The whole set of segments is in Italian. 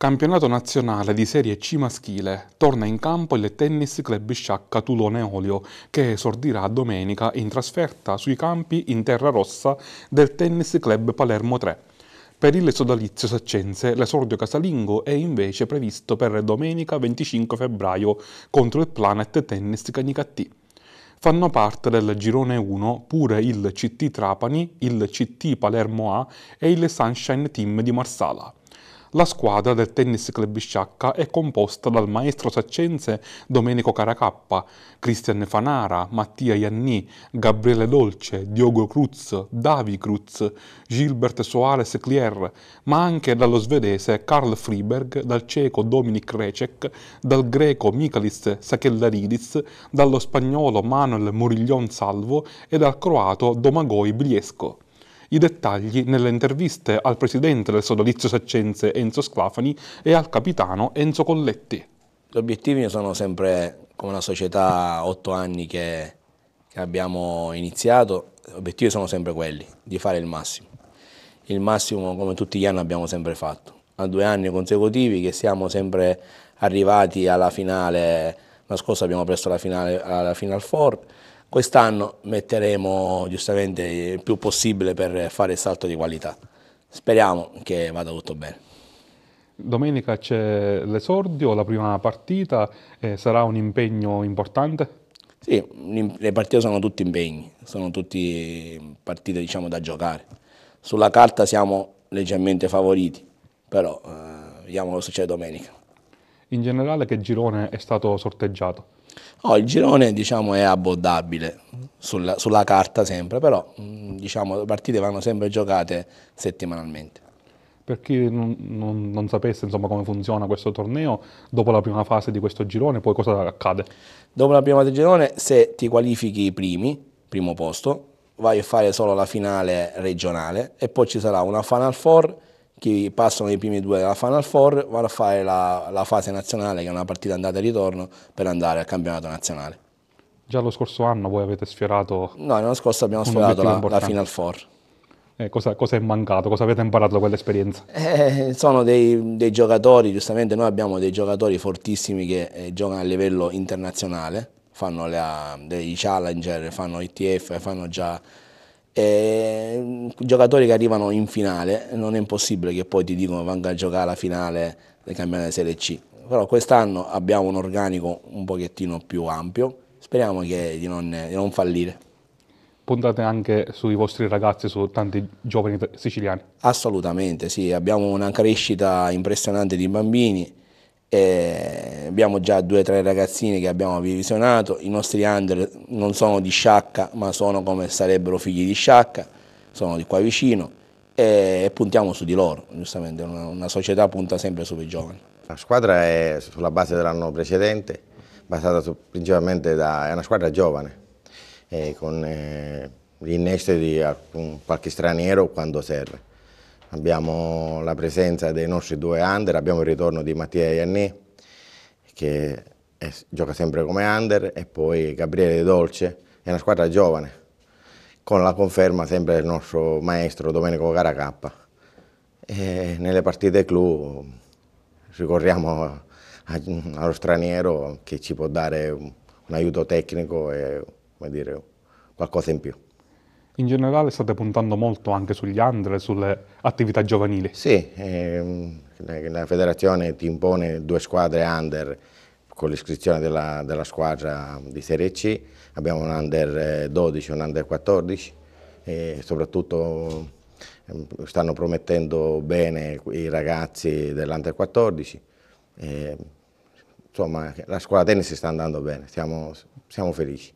Campionato nazionale di Serie C maschile. Torna in campo il Tennis Club sciacca Tulone Olio, che esordirà domenica in trasferta sui campi in terra rossa del Tennis Club Palermo 3. Per il sodalizio saccense l'esordio casalingo è invece previsto per domenica 25 febbraio contro il Planet Tennis Canicattì. Fanno parte del girone 1 pure il CT Trapani, il CT Palermo A e il Sunshine Team di Marsala. La squadra del Tennis Club Sciacca è composta dal maestro saccense Domenico Caracappa, Cristian Fanara, Mattia Ianni, Gabriele Dolce, Diogo Cruz, Davi Cruz, Gilbert Soares Clier, ma anche dallo svedese Karl Friberg, dal ceco Dominik Recek, dal greco Mikalis Sakellaridis, dallo spagnolo Manuel Moriglion Salvo e dal croato Domagoj Bliesco. I dettagli nelle interviste al presidente del sodalizio Saccenze Enzo Squafani e al capitano Enzo Colletti. Gli obiettivi sono sempre come una società otto anni che, che abbiamo iniziato, gli obiettivi sono sempre quelli, di fare il massimo. Il massimo come tutti gli anni abbiamo sempre fatto. A due anni consecutivi che siamo sempre arrivati alla finale, l'anno scorso abbiamo preso la finale alla Final Four, Quest'anno metteremo giustamente il più possibile per fare il salto di qualità. Speriamo che vada tutto bene. Domenica c'è l'esordio, la prima partita, eh, sarà un impegno importante? Sì, le partite sono tutti impegni, sono tutte partite diciamo, da giocare. Sulla carta siamo leggermente favoriti, però eh, vediamo cosa succede domenica. In generale che girone è stato sorteggiato? Oh, il girone diciamo, è abbordabile sulla, sulla carta sempre, però mm, diciamo, le partite vanno sempre giocate settimanalmente. Per chi non, non, non sapesse insomma, come funziona questo torneo, dopo la prima fase di questo girone, poi cosa accade? Dopo la prima fase del girone, se ti qualifichi i primi, primo posto, vai a fare solo la finale regionale e poi ci sarà una Final Four chi passano i primi due della Final Four vanno a fare la, la, fase nazionale, che è una partita andata e ritorno, per andare al campionato nazionale. Già lo scorso anno voi avete sfiorato... No, l'anno scorso abbiamo sfiorato la, la Final Four. Eh, cosa, cosa, è mancato? Cosa avete imparato da quell'esperienza? Eh, sono dei, dei, giocatori, giustamente noi abbiamo dei giocatori fortissimi che eh, giocano a livello internazionale, fanno dei challenger, fanno ITF, fanno già e ehm, giocatori che arrivano in finale, non è impossibile che poi ti dicono vanno a giocare la finale del campionato di Serie C. Però quest'anno abbiamo un organico un pochettino più ampio, speriamo di non, di non fallire puntate anche sui vostri ragazzi, su tanti giovani siciliani. Assolutamente, sì, abbiamo una crescita impressionante di bambini e abbiamo già due o tre ragazzini che abbiamo visionato, i nostri under non sono di Sciacca ma sono come sarebbero figli di Sciacca, sono di qua vicino e puntiamo su di loro, giustamente una, una società punta sempre sui giovani. La squadra è sulla base dell'anno precedente, basata su, principalmente da, è una squadra giovane, eh, con eh, l'innesto di alcun, qualche straniero quando serve abbiamo la presenza dei nostri due under, abbiamo il ritorno di Mattia Iannì che è, gioca sempre come under e poi Gabriele Dolce, è una squadra giovane con la conferma sempre del nostro maestro Domenico Caracappa. E nelle partite clou ricorriamo a, allo straniero che ci può dare un, un aiuto tecnico e dire, qualcosa in più in generale state puntando molto anche sugli under, e sulle attività giovanili. Sì, ehm, la federazione ti impone due squadre under con l'iscrizione della, della, squadra di Serie C, abbiamo un under 12 eh, e un under 14 e soprattutto ehm, stanno promettendo bene i ragazzi dell'Under 14. E, insomma, la scuola tennis sta andando bene, siamo, siamo felici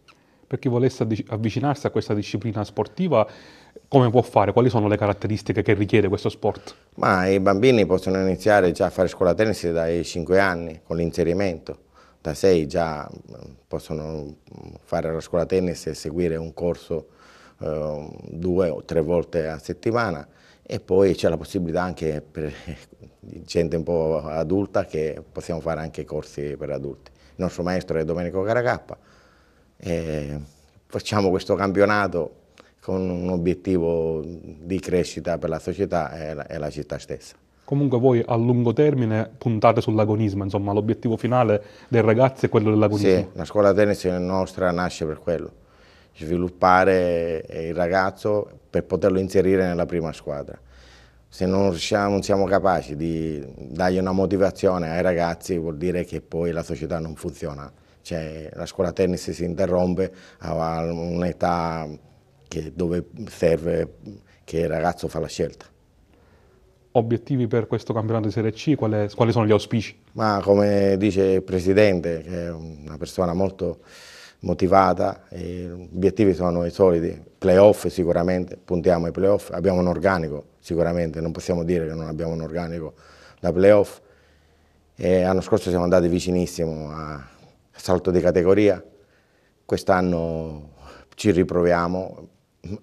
per chi volesse avvicinarsi a questa disciplina sportiva, come può fare? Quali sono le caratteristiche che richiede questo sport? Ma I bambini possono iniziare già a fare scuola tennis dai 5 anni con l'inserimento, da 6 già mm, possono mm, fare la scuola tennis e seguire un corso eh, due o tre volte a settimana e poi c'è la possibilità anche per gente un po' adulta che possiamo fare anche corsi per adulti. Il nostro maestro è Domenico Caracappa, eh, facciamo questo campionato con un obiettivo di crescita per la società e la, e la città stessa. Comunque voi a lungo termine puntate sull'agonismo, insomma l'obiettivo finale dei ragazzi è quello dell'agonismo. Sì, la scuola tennis nostra nasce per quello, sviluppare il ragazzo per poterlo inserire nella prima squadra. Se non, riusciamo, non siamo capaci di dargli una motivazione ai ragazzi vuol dire che poi la società non funziona cioè, la scuola tennis si interrompe a un'età dove serve che il ragazzo fa la scelta. Obiettivi per questo campionato di Serie C? Quali, quali sono gli auspici? Ma come dice il Presidente, che è una persona molto motivata, gli obiettivi sono i soliti, playoff sicuramente, puntiamo ai playoff, abbiamo un organico sicuramente, non possiamo dire che non abbiamo un organico da playoff, l'anno scorso siamo andati vicinissimo a salto di categoria, quest'anno ci riproviamo,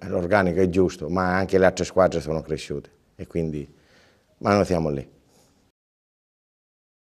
l'organico è giusto, ma anche le altre squadre sono cresciute e quindi, ma noi siamo lì.